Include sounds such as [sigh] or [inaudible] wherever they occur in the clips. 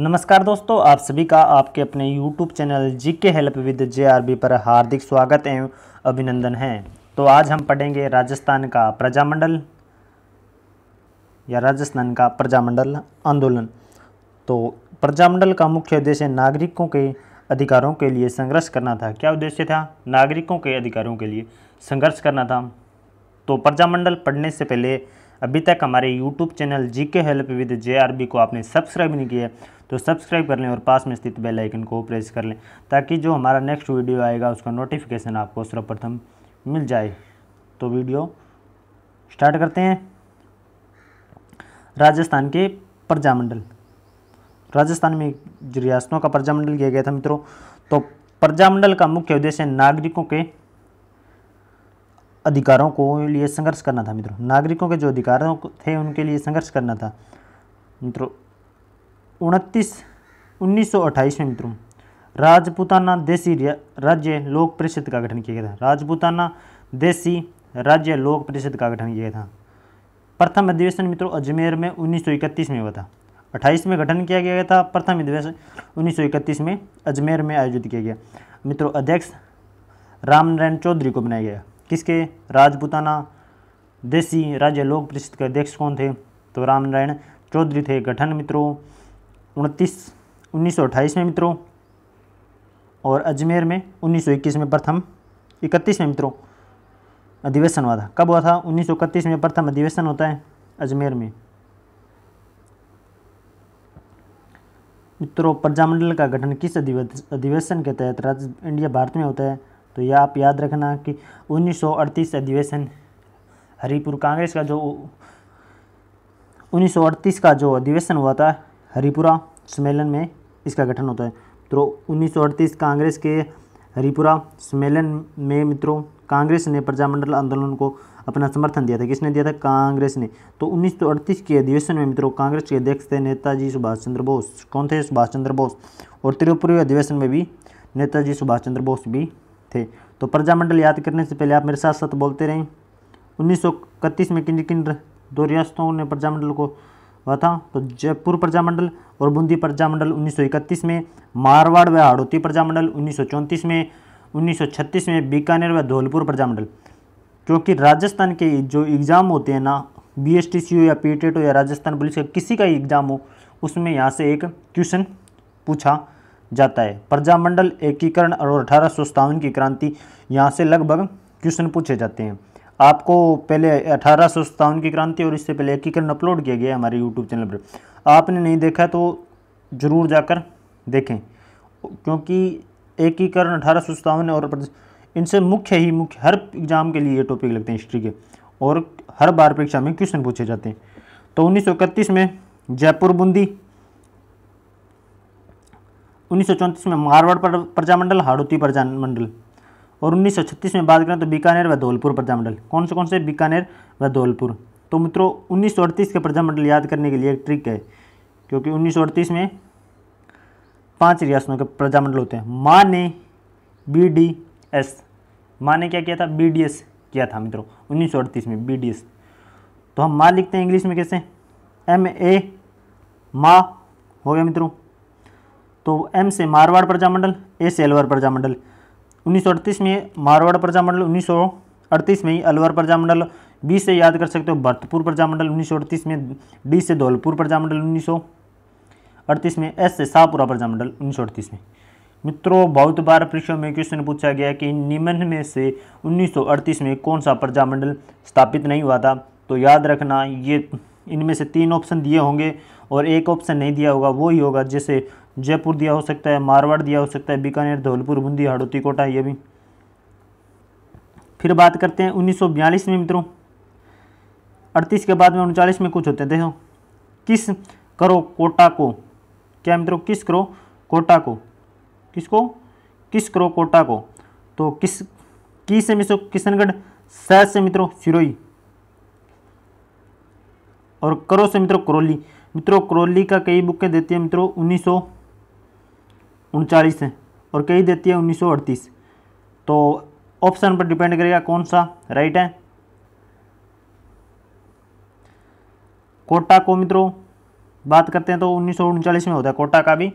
नमस्कार दोस्तों आप सभी का आपके अपने YouTube चैनल जी के हेल्प विद जे पर हार्दिक स्वागत एवं अभिनंदन है तो आज हम पढ़ेंगे राजस्थान का प्रजामंडल या राजस्थान का प्रजामंडल आंदोलन तो प्रजामंडल का मुख्य उद्देश्य नागरिकों के अधिकारों के लिए संघर्ष करना था क्या उद्देश्य था नागरिकों के अधिकारों के लिए संघर्ष करना था तो प्रजामंडल पढ़ने से पहले अभी तक हमारे यूट्यूब चैनल जी के हेल्प विद जे को आपने सब्सक्राइब नहीं किया है तो सब्सक्राइब कर लें और पास में स्थित बेल आइकन को प्रेस कर लें ताकि जो हमारा नेक्स्ट वीडियो आएगा उसका नोटिफिकेशन आपको सर्वप्रथम मिल जाए तो वीडियो स्टार्ट करते हैं राजस्थान के प्रजामंडल राजस्थान में रियासतों का प्रजामंडल किया गया था मित्रों तो प्रजामंडल का मुख्य उद्देश्य नागरिकों के अधिकारों को लिए संघर्ष करना था मित्रों नागरिकों के जो अधिकारों थे उनके लिए संघर्ष करना था मित्रों उनतीस उन्नीस में मित्रों राजपूताना देसी राज्य लोक परिषद का गठन किया गया था राजपूताना देसी राज्य लोक परिषद का गठन किया गया था प्रथम अधिवेशन मित्रों अजमेर में 1931 में हुआ था 28 में गठन किया गया था प्रथम अधिवेशन 1931 में अजमेर में आयोजित किया गया मित्रों अध्यक्ष रामनारायण चौधरी को बनाया गया किसके राजपूताना देसी राज्य लोक परिषद के अध्यक्ष कौन थे तो रामनारायण चौधरी थे गठन मित्रों उनतीस में मित्रों और अजमेर में 1921 में प्रथम इकतीस में मित्रों अधिवेशन हुआ था कब हुआ था 1931 में प्रथम अधिवेशन होता है अजमेर में मित्रों प्रजामंडल का गठन किस अधिवेशन के तहत राज्य इंडिया भारत में होता है तो यह आप याद रखना कि 1938 अधिवेशन हरिपुर कांग्रेस का जो 1938 का जो अधिवेशन हुआ था हरिपुरा सम्मेलन में इसका गठन होता है तो 1938 कांग्रेस के हरिपुरा सम्मेलन में मित्रों कांग्रेस ने प्रजामंडल आंदोलन को अपना समर्थन दिया था किसने दिया था कांग्रेस ने तो 1938 के अधिवेशन में मित्रों कांग्रेस के अध्यक्ष थे नेताजी सुभाष चंद्र बोस कौन थे सुभाष चंद्र बोस और त्रिपुरी अधिवेशन में भी नेताजी सुभाष चंद्र बोस भी थे तो प्रजामंडल याद करने से पहले आप मेरे साथ साथ बोलते रहें उन्नीस में किन किन दो रियासतों ने प्रजामंडल को हुआ था तो जयपुर प्रजामंडल और बूंदी प्रजामंडल 1931 में मारवाड़ व हाड़ौती प्रजामंडल 1934 में 1936 में बीकानेर व धौलपुर प्रजामंडल क्योंकि राजस्थान के जो एग्ज़ाम होते हैं ना बी एस टी सी हो या पी हो या राजस्थान पुलिस का किसी का एग्ज़ाम हो उसमें यहाँ से एक क्वेश्चन पूछा जाता है प्रजामंडल एकीकरण और अठारह की क्रांति यहाँ से लगभग क्वेश्चन पूछे जाते हैं आपको पहले अठारह की क्रांति और इससे पहले एकीकरण अपलोड किया गया है हमारे यूट्यूब चैनल पर आपने नहीं देखा तो ज़रूर जाकर देखें क्योंकि एकीकरण अठारह और इनसे मुख्य ही मुख्य हर एग्जाम के लिए ये टॉपिक लगते हैं हिस्ट्री के और हर बार परीक्षा में क्वेश्चन पूछे जाते हैं तो उन्नीस में जयपुर बूंदी उन्नीस में मारवाड़ प्रजामंडल हाड़ोती प्रजामंडल और 1936 में बात करें तो बीकानेर व धौलपुर प्रजामंडल कौन से कौन से बीकानेर व धौलपुर तो मित्रों उन्नीस के प्रजामंडल याद करने के लिए एक ट्रिक है क्योंकि उन्नीस में पांच रियासतों के प्रजामंडल होते हैं माँ ने बी डी एस माँ ने क्या किया था बी डी एस किया था मित्रों अड़तीस में बी डी एस तो हम माँ लिखते हैं इंग्लिश में कैसे एम ए माँ हो गया मित्रों तो एम से मारवाड़ प्रजामंडल ए से अलवर प्रजामंडल 1938 में मारवाड़ प्रजामंडल 1938 में ही अलवर प्रजामंडल बी से याद कर सकते हो भरतपुर प्रजामंडल 1938 में डी से धौलपुर प्रजामंडल 1938 में एस से शाहपुरा प्रजामंडल 1938 में मित्रों बहुत बार परीक्षा में क्वेश्चन पूछा गया कि निम्न में से 1938 में कौन सा प्रजामंडल स्थापित नहीं हुआ था तो याद रखना ये इनमें से तीन ऑप्शन दिए होंगे और एक ऑप्शन नहीं दिया होगा वो ही होगा जैसे जयपुर दिया हो सकता है मारवाड़ दिया हो सकता है बीकानेर धौलपुर बूंदी हड़ोती कोटा ये भी फिर बात करते हैं उन्नीस में मित्रों अड़तीस के बाद में उनचालीस में कुछ होते हैं देखो किस करो कोटा को क्या मित्रों किस करो कोटा को किसको किस करो कोटा को तो किस की से मित्रों किशनगढ़ शहर से मित्रों सिरोई और करो से मित्रों करोली मित्रों करोली का कई बुकें देती है मित्रों उन्नीस उनचालीस है और कई देती है उन्नीस तो ऑप्शन पर डिपेंड करेगा कौन सा राइट है कोटा को मित्रों बात करते हैं तो उन्नीस में होता है कोटा का भी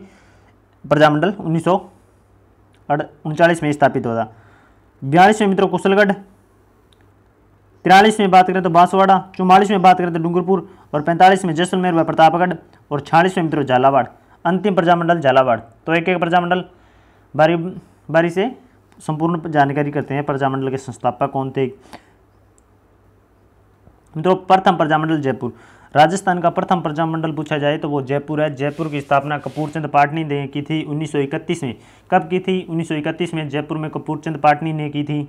प्रजामंडल उन्नीस में स्थापित होता बयालीस में मित्रों कुशलगढ़ तिरालीस में बात करें तो बांसवाड़ा चौवालीस में बात करें तो डूंगरपुर और पैंतालीस में जैसलमेर व प्रतापगढ़ और छियालीस में मित्रों झालावाड़ अंतिम प्रजामंडल झालावाड़ तो एक एक प्रजामंडल बारी बारी से संपूर्ण जानकारी करते हैं प्रजामंडल के संस्थापक कौन थे मित्रों प्रथम प्रजामंडल जयपुर राजस्थान का प्रथम प्रजामंडल पूछा जाए तो वो जयपुर है जयपुर की स्थापना कपूरचंद पाटनी ने की थी 1931 में कब की थी 1931 में जयपुर में कपूरचंद पाटनी ने की थी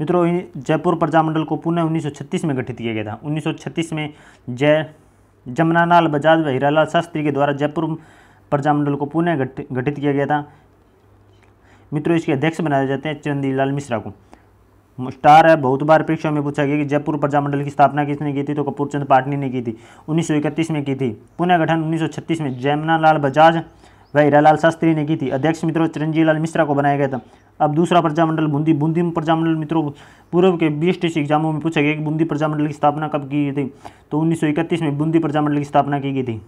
मित्रों जयपुर प्रजामंडल को पुनः 1936 में गठित किया गया था 1936 में जय जमुनालाल बजाज व हीरालाल शास्त्री के द्वारा जयपुर प्रजामंडल को पुनः गठित किया गया था मित्रों इसके अध्यक्ष बनाए जाते हैं चंदीलाल मिश्रा को स्टार है बहुत बार परीक्षा में पूछा गया कि जयपुर प्रजामंडल की स्थापना किसने की थी तो कपूरचंद पाटनी ने की थी 1931 में की थी पुनः गठन 1936 में जयमनालाल बजाज वह हीरालाल शास्त्री ने की थी अध्यक्ष मित्रों चिरंजीलाल मिश्रा को बनाया गया था अब दूसरा प्रजामंडल बूंदी बूंदी प्रजामंडल मित्रों पूर्व के बी एस एग्जामों में पूछा गया कि बूंदी प्रजामंडल की स्थापना कब की गई थी तो 1931 में बूंदी प्रजामंडल की स्थापना की गई थी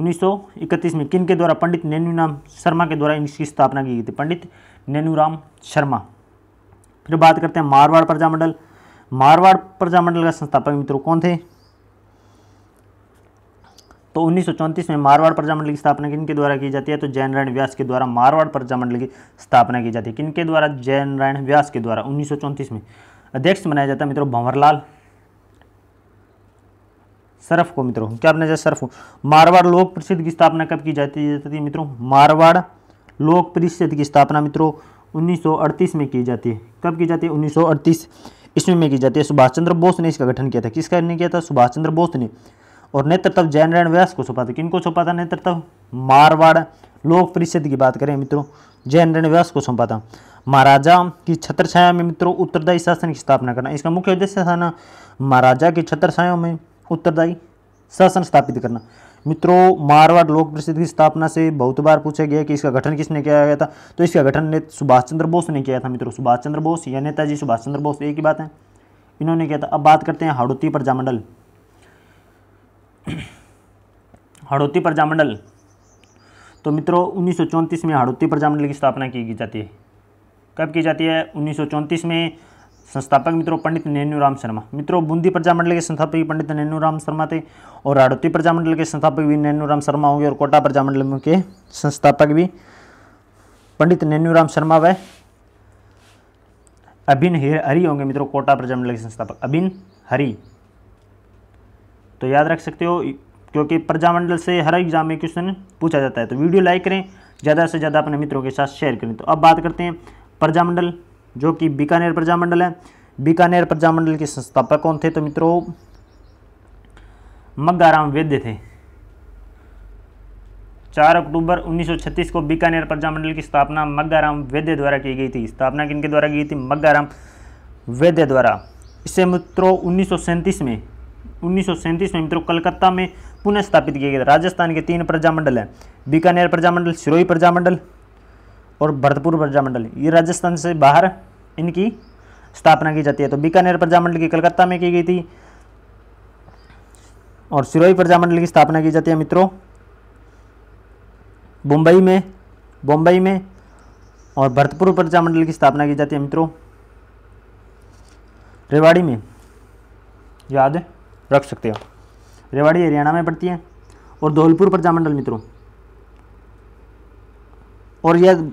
1931 में किन के द्वारा पंडित नैनूराम शर्मा के द्वारा इसकी स्थापना की गई थी पंडित नैनूराम शर्मा फिर बात करते हैं मारवाड़ प्रजामंडल मारवाड़ प्रजामंडल का संस्थापक मित्रों कौन थे तो उन्नीस में मारवाड़ प्रजामंडल की स्थापना किनके द्वारा की जाती है तो जैन व्यास के द्वारा मारवाड़ प्रजामंडल की स्थापना की जाती है किनके द्वारा जैन व्यास के द्वारा उन्नीस में अध्यक्ष बनाया जाता है मित्रों भंवरलाल सरफ को मित्रों क्या बनाया जाए सरफ मारवाड़ लोक परिषद की स्थापना कब की जाती जाती है मित्रों मारवाड़ लोक परिषद की स्थापना मित्रों 1938 में की जाती है कब की जाती है 1938 ईस्वी में की जाती है सुभाष चंद्र बोस ने इसका गठन किया था किसका ने किया था सुभाष चंद्र बोस ने और नेतृत्व जैन व्यास को सौंपा था किनको सौंपा था नेतृत्व मारवाड़ लोक परिषद की बात करें मित्रों जैन व्यास को सौंपा था महाराजा की छत्र छाया में मित्रों उत्तरदायी शासन की स्थापना करना इसका मुख्य उद्देश्य था ना महाराजा की छत्र छाया में उत्तरदायी शासन स्थापित करना मित्रों मारवाड़ लोक परिषद की स्थापना से बहुत बार पूछा गया कि इसका गठन किसने किया गया था तो इसका गठन ने सुभाष चंद्र बोस ने किया था मित्रों सुभाष चंद्र बोस या नेताजी सुभाष चंद्र बोस एक ही बात है इन्होंने किया था अब बात करते हैं हाड़ोती प्रजामंडल [clears throat] हड़ौती प्रजामंडल तो मित्रों उन्नीस में हड़ौती प्रजामंडल की स्थापना की जाती है कब की जाती है उन्नीस में संस्थापक मित्रों पंडित राम शर्मा मित्रों बूंदी प्रजामंडल के संस्थापक पंडित राम शर्मा थे और हड़ौती प्रजामंडल के संस्थापक भी राम शर्मा होंगे और कोटा प्रजामंडल के संस्थापक भी पंडित राम शर्मा व अभिन हरि होंगे मित्रों कोटा प्रजामंडल के संस्थापक अभिन हरि तो याद रख सकते हो क्योंकि प्रजामंडल से हर एग्जाम में क्वेश्चन पूछा जाता है तो वीडियो लाइक करें ज़्यादा से ज़्यादा अपने मित्रों के साथ शेयर करें तो अब बात करते हैं प्रजामंडल जो कि बीकानेर प्रजामंडल है बीकानेर प्रजामंडल के संस्थापक कौन थे तो मित्रों मग्गाराम वैद्य थे चार अक्टूबर 1936 को बीकानेर प्रजामंडल की स्थापना मग्गाराम वैद्य द्वारा की गई थी स्थापना किनके द्वारा की गई थी मग्गाराम वैद्य द्वारा इससे मित्रों उन्नीस में 1937 में मित्रों कलकत्ता में पुनः स्थापित किया गया राजस्थान के तीन प्रजामंडल हैं बीकानेर प्रजामंडल सिरोही प्रजामंडल और भरतपुर प्रजामंडल ये राजस्थान से बाहर इनकी स्थापना की जाती है तो बीकानेर प्रजामंडल की कलकत्ता में की गई थी और सिरोही प्रजामंडल की स्थापना की जाती है मित्रों मुंबई में मुंबई में और भरतपुर प्रजामंडल की स्थापना की जाती है मित्रों रेवाड़ी में याद है रख सकते हो रेवाड़ी हरियाणा में पड़ती है और धौलपुर प्रजामंडल मित्रों और यह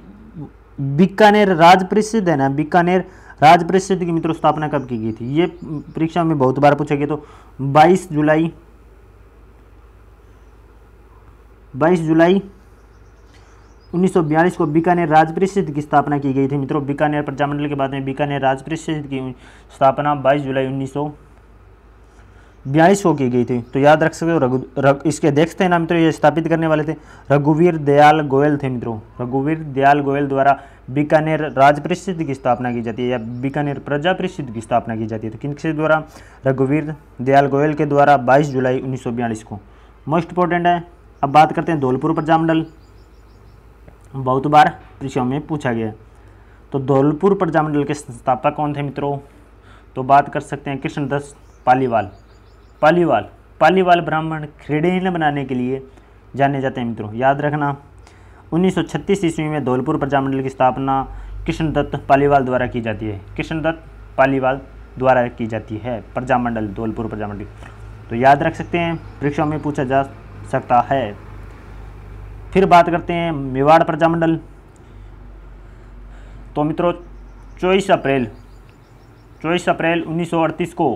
बीकानेर राज प्रसिद्ध है ना बीकानेर राज प्रसिद्ध की मित्रों स्थापना कब की गई थी ये परीक्षा में बहुत बार पूछा गया तो 22 जुलाई 22 जुलाई 1942 को बीकानेर राज प्रसिद्ध की स्थापना की गई थी मित्रों बीकानेर प्रजामंडल के बाद में बीकानेर राज प्रसिद्ध की स्थापना 22 जुलाई उन्नीस बयालीस को की गई थी तो याद रख सकते हो रघु रग, इसके अध्यक्ष थे ना मित्रों ये स्थापित करने वाले थे रघुवीर दयाल गोयल थे मित्रों रघुवीर दयाल गोयल द्वारा बीकानेर राज परिषद की स्थापना की जाती है या बीकानेर प्रजा परिषद की स्थापना की जाती है तो किन किसके द्वारा रघुवीर दयाल गोयल के द्वारा बाईस जुलाई उन्नीस को मोस्ट इंपॉर्टेंट है अब बात करते हैं धौलपुर प्रजामंडल बहुत बार परीक्षाओं में पूछा गया तो धौलपुर प्रजामंडल के संस्थापक कौन थे मित्रों तो बात कर सकते हैं कृष्णदत्त पालीवाल पालीवाल पालीवाल ब्राह्मण खेड़ेन बनाने के लिए जाने जाते हैं मित्रों याद रखना 1936 ईस्वी में धौलपुर प्रजामंडल की स्थापना कृष्णदत्त पालीवाल द्वारा की जाती है कृष्ण दत्त पालीवाल द्वारा की जाती है प्रजामंडल धौलपुर प्रजामंडल तो याद रख सकते हैं परीक्षाओं में पूछा जा सकता है फिर बात करते हैं मेवाड़ प्रजामंडल तो मित्रों चौबीस अप्रैल चौबीस अप्रैल 1938 को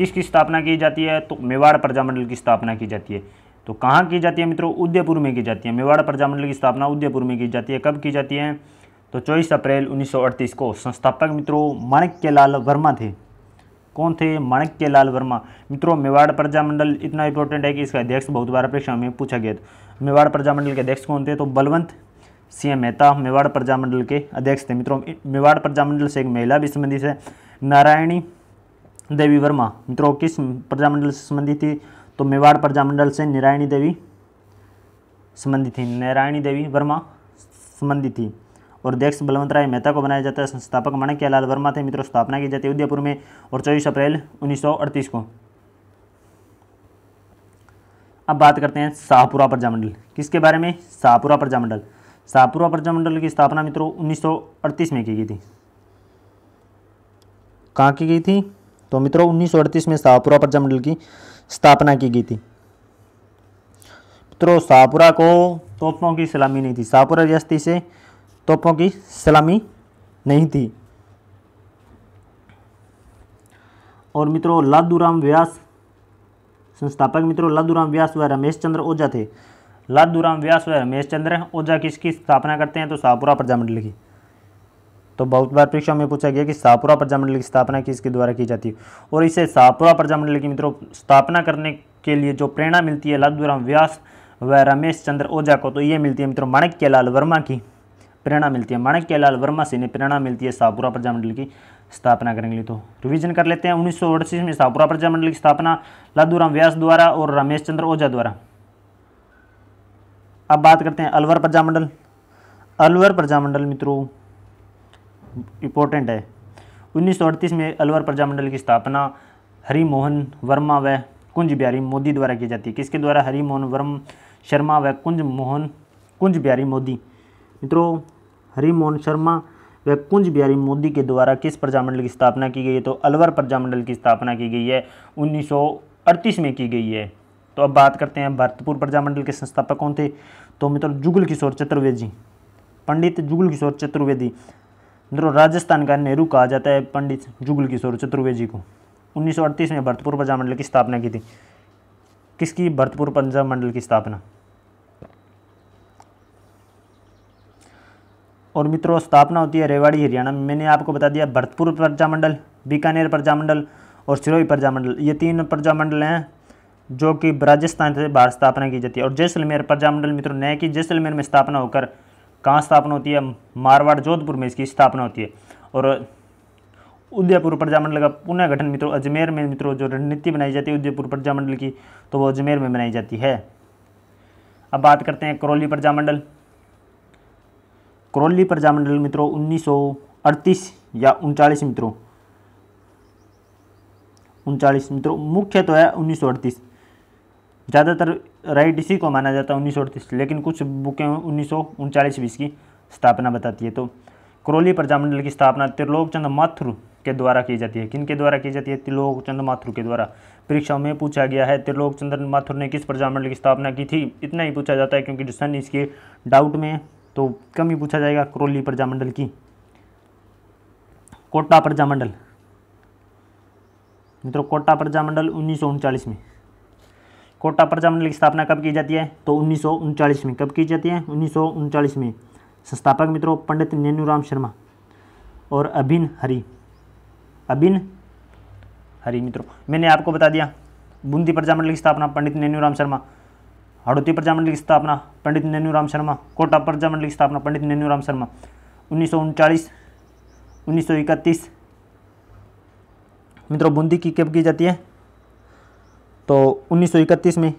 किसकी स्थापना की जाती है तो मेवाड़ प्रजामंडल की स्थापना की जाती है तो कहाँ की जाती है मित्रों उदयपुर में की जाती है मेवाड़ प्रजामंडल की स्थापना उदयपुर में की जाती है कब की जाती है तो 24 अप्रैल 1938 को संस्थापक मित्रों माणिक्य लाल वर्मा थे कौन थे माणिक्य लाल वर्मा मित्रों मेवाड़ प्रजामंडल इतना इंपॉर्टेंट है कि इसका अध्यक्ष बहुत बार परीक्षा में पूछा गया था मेवाड़ प्रजामंडल के अध्यक्ष कौन थे तो बलवंत सीएम मेहता मेवाड़ प्रजामंडल के अध्यक्ष थे मित्रों मेवाड़ प्रजामंडल से एक महिला भी संबंधित है नारायणी देवी वर्मा मित्रों किस प्रजामंडल से संबंधित थी तो मेवाड़ प्रजामंडल से नारायणी देवी संबंधित थी नारायणी देवी वर्मा संबंधित थी और अध्यक्ष बलवंत राय मेहता को बनाया जाता है संस्थापक माणक्य लाल वर्मा थे मित्रों स्थापना की जाती है उदयपुर में और चौबीस अप्रैल उन्नीस को अब बात करते हैं शाहपुरा प्रजामंडल किसके बारे में शाहपुरा प्रजामंडल शाहपुरा प्रजामंडल की स्थापना मित्रों 1938 में की गई थी कहाँ की गई थी तो मित्रों उन्नीस में शाहपुरा प्रजामंडल की स्थापना की गई थी मित्रों शाहपुरा को तोपों की सलामी नहीं थी शाहपुरा रियासती से तोपों की सलामी नहीं थी और मित्रों लादूराम व्यास संस्थापक मित्रों लादूराम व्यास व रमेश चंद्र ओझा थे लादूराम व्यास व रमेश चंद्र ओझा किसकी स्थापना करते हैं तो शाहपुरा प्रजामंडल की तो बहुत बार परीक्षा में पूछा गया कि सापुरा प्रजामंडल की स्थापना किसके द्वारा की जाती है और इसे सापुरा प्रजामंडल की मित्रों स्थापना करने के लिए जो प्रेरणा मिलती है लादूराम व्यास व रमेश चंद्र ओझा को तो ये मिलती है मित्रों माणक्य लाल वर्मा की प्रेरणा मिलती है माणक्य लाल वर्मा से इन्हें प्रेरणा मिलती है सापुरा प्रजामंडल की स्थापना करने के लिए तो रिवीजन कर लेते हैं उन्नीस में सापुरा प्रजामंडल की स्थापना लादूराम व्यास द्वारा और रमेश चंद्र ओझा द्वारा अब बात करते हैं अलवर प्रजामंडल अलवर प्रजामंडल मित्रों इम्पोर्टेंट है 1938 में अलवर प्रजामंडल की स्थापना हरी मोहन वर्मा व कुंज बिहारी मोदी द्वारा की जाती है किसके द्वारा हरी मोहन वर्म शर्मा व कुंज मोहन कुंज बिहारी मोदी मित्रों हरी मोहन शर्मा व कुंज बिहारी मोदी के द्वारा किस प्रजामंडल की स्थापना की गई है तो अलवर प्रजामंडल की स्थापना की गई है 1938 में की गई है तो अब बात करते हैं भरतपुर प्रजामंडल के संस्थापक कौन थे तो मित्र जुगल किशोर चतुर्वेदी पंडित जुगल किशोर चतुर्वेदी मित्रों राजस्थान का नेहरू कहा जाता है पंडित जुगल किशोर चतुर्वेदी को 1938 में भरतपुर पंजाब मंडल की स्थापना की थी किसकी भरतपुर पंजाब मंडल की स्थापना और मित्रों स्थापना होती है रेवाड़ी हरियाणा में मैंने आपको बता दिया भरतपुर प्रजामंडल बीकानेर प्रजामंडल और सिरोही प्रजामंडल ये तीन प्रजामंडल हैं जो कि राजस्थान से बाहर स्थापना की जाती है और जैसलमेर प्रजामंडल मित्रों नए की जैसलमेर में स्थापना होकर कहाँ स्थापना होती है मारवाड़ जोधपुर में इसकी स्थापना होती है और उदयपुर प्रजामंडल का पुनः गठन मित्रों अजमेर में मित्रों जो रणनीति बनाई जाती है उदयपुर प्रजामंडल की तो वो अजमेर में बनाई जाती है अब बात करते हैं करौली प्रजामंडल करौली प्रजामंडल मित्रों उन्नीस या उनचालीस मित्रों उनचालीस मित्रों मुख्य तो है उन्नीस ज़्यादातर राइट इसी को माना जाता है उन्नीस लेकिन कुछ बुकें उन्नीस सौ की स्थापना बताती है तो करोली प्रजामंडल की स्थापना त्रिलोक चंद्र माथुर के द्वारा की जाती है किन के द्वारा की जाती है त्रिलोक चंद्र माथुर के द्वारा परीक्षाओं में पूछा गया है त्रिलोक चंद्र माथुर ने किस प्रजामंडल की स्थापना की थी इतना ही पूछा जाता है क्योंकि सन इसके डाउट में तो कम ही पूछा जाएगा करोली प्रजामंडल की कोटा प्रजामंडल मित्रों कोटा प्रजामंडल उन्नीस में कोटा प्रजामंडल की स्थापना कब की जाती है तो उन्नीस में कब की जाती है उन्नीस में संस्थापक मित्रों पंडित राम शर्मा और अभिन हरी अभिन हरी मित्रों मैंने आपको बता दिया बूंदी प्रजामंडल की स्थापना पंडित नेनूराम शर्मा हड़ौती प्रजामंडल की स्थापना पंडित राम शर्मा कोटा प्रजामंडल की स्थापना पंडित नेनूराम शर्मा उन्नीस सौ उनचालीस उन्नीस सौ इकतीस मित्रों बूंदी की कब की जाती है तो 1931 में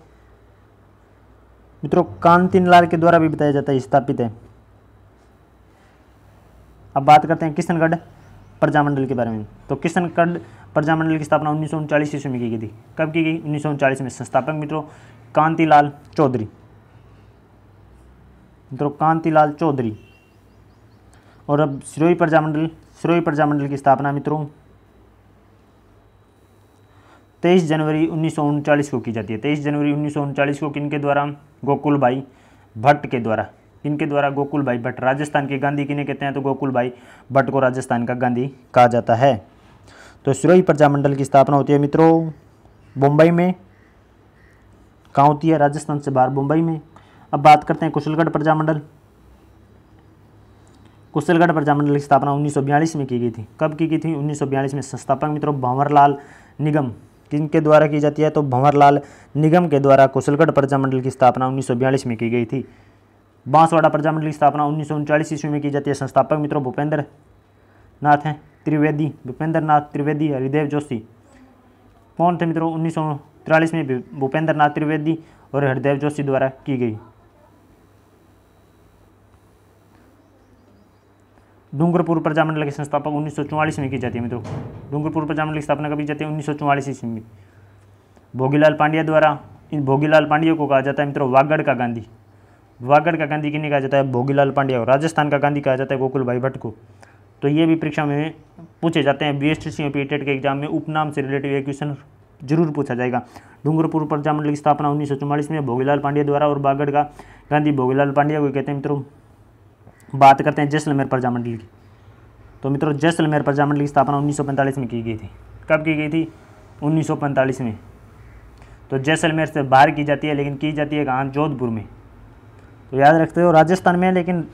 मित्रों कांतिन लाल के द्वारा भी बताया जाता है स्थापित है अब बात करते हैं किशनगढ़ प्रजामंडल के बारे में तो किशनगढ़ प्रजामंडल की स्थापना उन्नीस ईस्वी में की गई थी कब की गई उन्नीस में संस्थापक मित्रों कांतिलाल चौधरी मित्रों कांतिलाल चौधरी और अब सिरोही प्रजामंडल सिरोही प्रजामंडल की स्थापना मित्रों तेईस जनवरी उन्नीस को की जाती है तेईस जनवरी उन्नीस को किन के द्वारा गोकुल भाई भट्ट के द्वारा इनके द्वारा गोकुल भाई भट्ट राजस्थान के गांधी किन्हें कहते हैं तो गोकुल भाई भट्ट को राजस्थान का गांधी कहा जाता है तो सिरोही प्रजामंडल की स्थापना होती है मित्रों मुंबई में कहाँ होती है राजस्थान से बाहर मुंबई में अब बात करते हैं कुशलगढ़ प्रजामंडल कुशलगढ़ प्रजामंडल की स्थापना उन्नीस में की गई थी कब की गई थी उन्नीस में संस्थापक मित्रों भंवरलाल निगम किनके द्वारा की जाती है तो भंवरलाल निगम के द्वारा कुशलगढ़ प्रजामंडल की स्थापना उन्नीस में की गई थी बांसवाड़ा प्रजामंडल की स्थापना उन्नीस सौ ईस्वी में की जाती है संस्थापक मित्रों भूपेंद्र नाथ हैं त्रिवेदी भूपेंद्र नाथ त्रिवेदी हरिदेव जोशी कौन थे मित्रों उन्नीस में भूपेंद्र नाथ त्रिवेदी और हरिदेव जोशी द्वारा की गई डूंगरपुर प्रजामंडल की संस्थापक उन्नीस में की जाती है मित्रों डूंगरपुर प्रजामंडल की स्थापना कभी जाती है उन्नीस ईस्वी में भोगीलाल पांड्या द्वारा इन भोगीलाल पांड्या को कहा जाता है मित्रों वागड़ का गांधी वागड़ का गांधी किन्हीं कहा जाता है भोगीलाल पांड्या और राजस्थान का गांधी कहा जाता है गोकुल भाई भट्ट को तो ये भी परीक्षा में पूछे जाते हैं B S T C P के एग्जाम में उपनाम से रिलेटेड एक क्वेश्चन जरूर पूछा जाएगा डूंगरपुर प्रजामंडल की स्थापना उन्नीस में भोगीलाल पांड्या द्वारा और बागड़ का गांधी भोगीलाल पांड्या को कहते हैं मित्रों बात करते हैं जैसलमेर प्रजा मंडल की तो मित्रों जैसलमेर प्रजा मंडल की स्थापना 1945 में की गई थी कब की गई थी 1945 में तो जैसलमेर से बाहर की जाती है लेकिन की जाती है कहाँ जोधपुर में तो याद रखते हो राजस्थान में लेकिन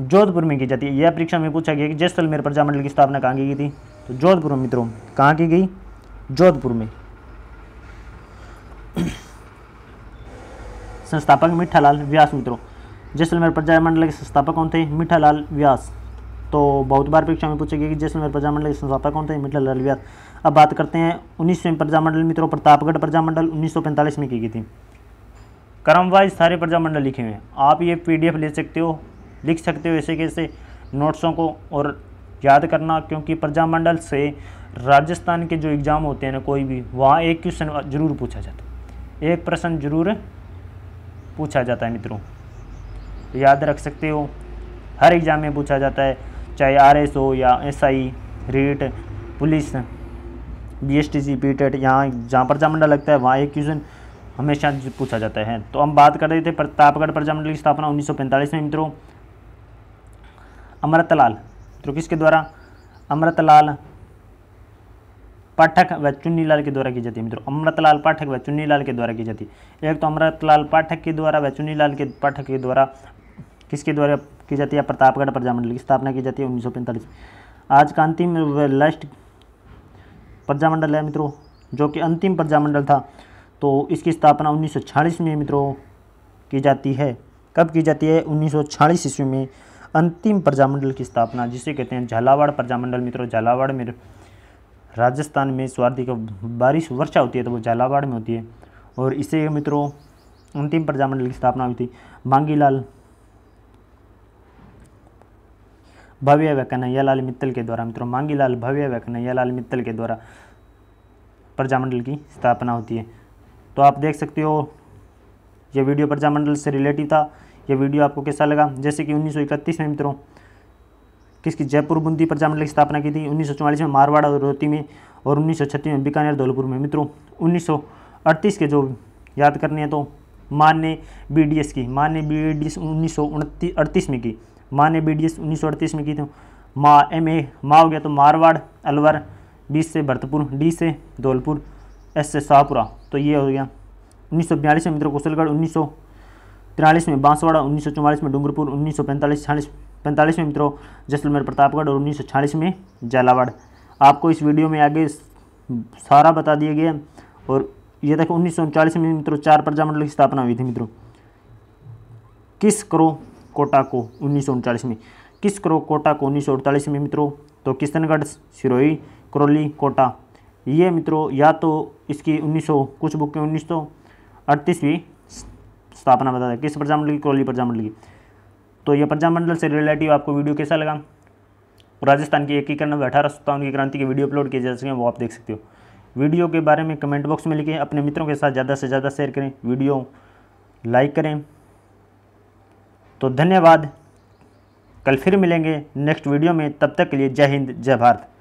जोधपुर में की जाती है यह परीक्षा में पूछा गया कि जैसलमेर प्रजा मंडल की स्थापना कहाँ की गई थी तो जोधपुर में मित्रों कहाँ की गई जोधपुर में संस्थापक मिठालाल व्यास मित्रों जैसलमेर प्रजा मंडल के संस्थापक कौन थे मिठालाल व्यास तो बहुत बार परीक्षा में पूछेगी गए कि जैसलमेर प्रजामंडल के संस्थापक कौन थे मिठालाल व्यास अब बात करते हैं उन्नीसवें प्रजामंडल मित्रों प्रतापगढ़ प्रजामंडल उन्नीस में की गई थी क्रम वाइज सारे प्रजामंडल लिखे हुए हैं आप ये पी ले सकते हो लिख सकते हो ऐसे कैसे नोट्सों को और याद करना क्योंकि प्रजामंडल से राजस्थान के जो एग्ज़ाम होते हैं ना कोई भी वहाँ एक क्वेश्चन जरूर पूछा जाता है एक प्रश्न जरूर पूछा जाता है मित्रों याद रख सकते हो हर एग्ज़ाम में पूछा जाता है चाहे आर एस हो या S I REET police B S T C P TET यहाँ जहाँ प्रजामंडल लगता है वहाँ एक क्वेश्चन हमेशा पूछा जाता है तो हम बात कर रहे थे प्रतापगढ़ प्रजामंडल की स्थापना 1945 में मित्रों अमृतलाल तो किसके द्वारा अमृतलाल पाठक व चुन्नी लाल के द्वारा की जाती है मित्रों अमृतलाल पाठक व लाल के द्वारा की जाती है एक तो अमृतलाल पाठक के द्वारा व लाल के पाठक के द्वारा किसके द्वारा की जाती है प्रतापगढ़ प्रजामंडल की स्थापना की जाती है उन्नीस आज का अंतिम लास्ट प्रजामंडल है मित्रों जो कि अंतिम प्रजामंडल था तो इसकी स्थापना उन्नीस में मित्रों की जाती है कब की जाती है उन्नीस ईस्वी में अंतिम प्रजामंडल की स्थापना जिसे कहते हैं झालावाड़ प्रजामंडल मित्रों झालावाड़ में राजस्थान में स्वार्थी का बारिश वर्षा होती है तो वो झालावाड़ में होती है और इसे मित्रों अंतिम प्रजामंडल की स्थापना हुई थी मांगीलाल भव्य व्याख्यान कन्हैयालाल मित्तल के द्वारा मित्रों मांगीलाल भव्य व्याख्यान कन्हैयालाल मित्तल के द्वारा प्रजामंडल की स्थापना होती है तो आप देख सकते हो यह वीडियो प्रजामंडल से रिलेटिव था यह वीडियो आपको कैसा लगा जैसे कि उन्नीस में मित्रों किसकी जयपुर बूंदी प्रजामंडल की स्थापना की थी उन्नीस में मारवाड़ और रोती में और उन्नीस में बीकानेर धौलपुर में मित्रों उन्नीस के जो याद करने हैं तो मान ने बी की मान ने बी डी में की माँ ने बी डी एस उन्नीस में की थी माँ एम ए माँ हो गया तो मारवाड़ अलवर बी से भरतपुर डी से धौलपुर एस से शाहपुरा तो ये हो गया उन्नीस में मित्र कुशलगढ़ उन्नीस तिरालीस में बांसवाड़ा उन्नीस सौ चौवालीस में डूंगरपुर उन्नीस सौ पैंतालीस छियालीस पैंतालीस में मित्रों जैसलमेर प्रतापगढ़ और उन्नीस सौ छियालीस में झालावाड़ आपको इस वीडियो में आगे सारा बता दिया गया और ये देखो उन्नीस में मित्रों चार प्रजामंडल की स्थापना हुई थी मित्रों किस करो कोटा को उन्नीस में किस करो कोटा को उन्नीस में मित्रों तो किशनगढ़ सिरोही करौली कोटा ये मित्रों या तो इसकी 1900 कुछ बुक में उन्नीस सौ अड़तीसवीं स्थापना बता दें किस प्रजामंडल की करौली प्रजामंडल की तो यह प्रजामंडल से रिलेटिव आपको वीडियो कैसा लगा राजस्थान की एकीकरण में अठारह सत्तावन की क्रांति के वीडियो अपलोड किए जा सकें वो आप देख सकते हो वीडियो के बारे में कमेंट बॉक्स में लिखें अपने मित्रों के साथ ज़्यादा से ज़्यादा शेयर करें वीडियो लाइक करें तो धन्यवाद कल फिर मिलेंगे नेक्स्ट वीडियो में तब तक के लिए जय हिंद जय भारत